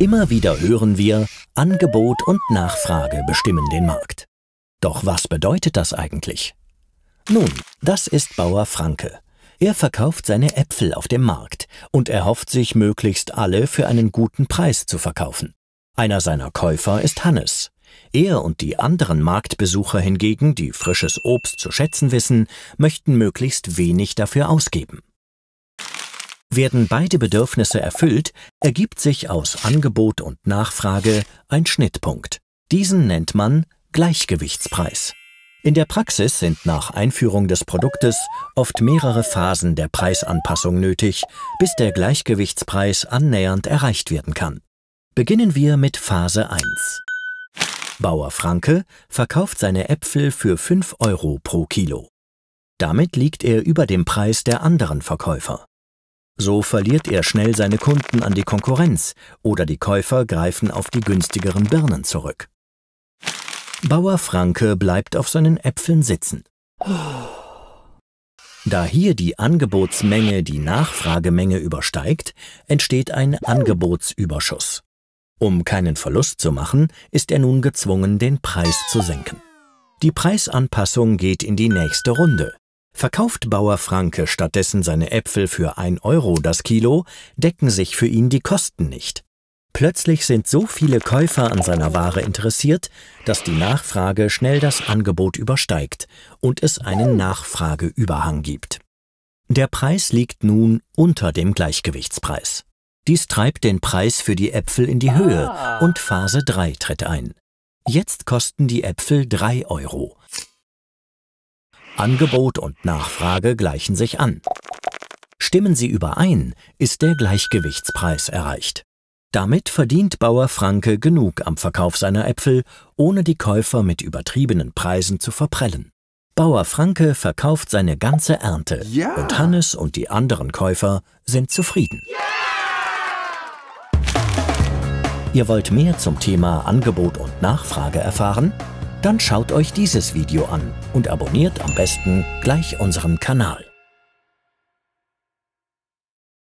Immer wieder hören wir, Angebot und Nachfrage bestimmen den Markt. Doch was bedeutet das eigentlich? Nun, das ist Bauer Franke. Er verkauft seine Äpfel auf dem Markt und erhofft sich, möglichst alle für einen guten Preis zu verkaufen. Einer seiner Käufer ist Hannes. Er und die anderen Marktbesucher hingegen, die frisches Obst zu schätzen wissen, möchten möglichst wenig dafür ausgeben. Werden beide Bedürfnisse erfüllt, ergibt sich aus Angebot und Nachfrage ein Schnittpunkt. Diesen nennt man Gleichgewichtspreis. In der Praxis sind nach Einführung des Produktes oft mehrere Phasen der Preisanpassung nötig, bis der Gleichgewichtspreis annähernd erreicht werden kann. Beginnen wir mit Phase 1. Bauer Franke verkauft seine Äpfel für 5 Euro pro Kilo. Damit liegt er über dem Preis der anderen Verkäufer. So verliert er schnell seine Kunden an die Konkurrenz oder die Käufer greifen auf die günstigeren Birnen zurück. Bauer Franke bleibt auf seinen Äpfeln sitzen. Da hier die Angebotsmenge die Nachfragemenge übersteigt, entsteht ein Angebotsüberschuss. Um keinen Verlust zu machen, ist er nun gezwungen, den Preis zu senken. Die Preisanpassung geht in die nächste Runde. Verkauft Bauer Franke stattdessen seine Äpfel für 1 Euro das Kilo, decken sich für ihn die Kosten nicht. Plötzlich sind so viele Käufer an seiner Ware interessiert, dass die Nachfrage schnell das Angebot übersteigt und es einen Nachfrageüberhang gibt. Der Preis liegt nun unter dem Gleichgewichtspreis. Dies treibt den Preis für die Äpfel in die Höhe ah. und Phase 3 tritt ein. Jetzt kosten die Äpfel 3 Euro. Angebot und Nachfrage gleichen sich an. Stimmen sie überein, ist der Gleichgewichtspreis erreicht. Damit verdient Bauer Franke genug am Verkauf seiner Äpfel, ohne die Käufer mit übertriebenen Preisen zu verprellen. Bauer Franke verkauft seine ganze Ernte ja. und Hannes und die anderen Käufer sind zufrieden. Ja. Ihr wollt mehr zum Thema Angebot und Nachfrage erfahren? Dann schaut euch dieses Video an und abonniert am besten gleich unseren Kanal.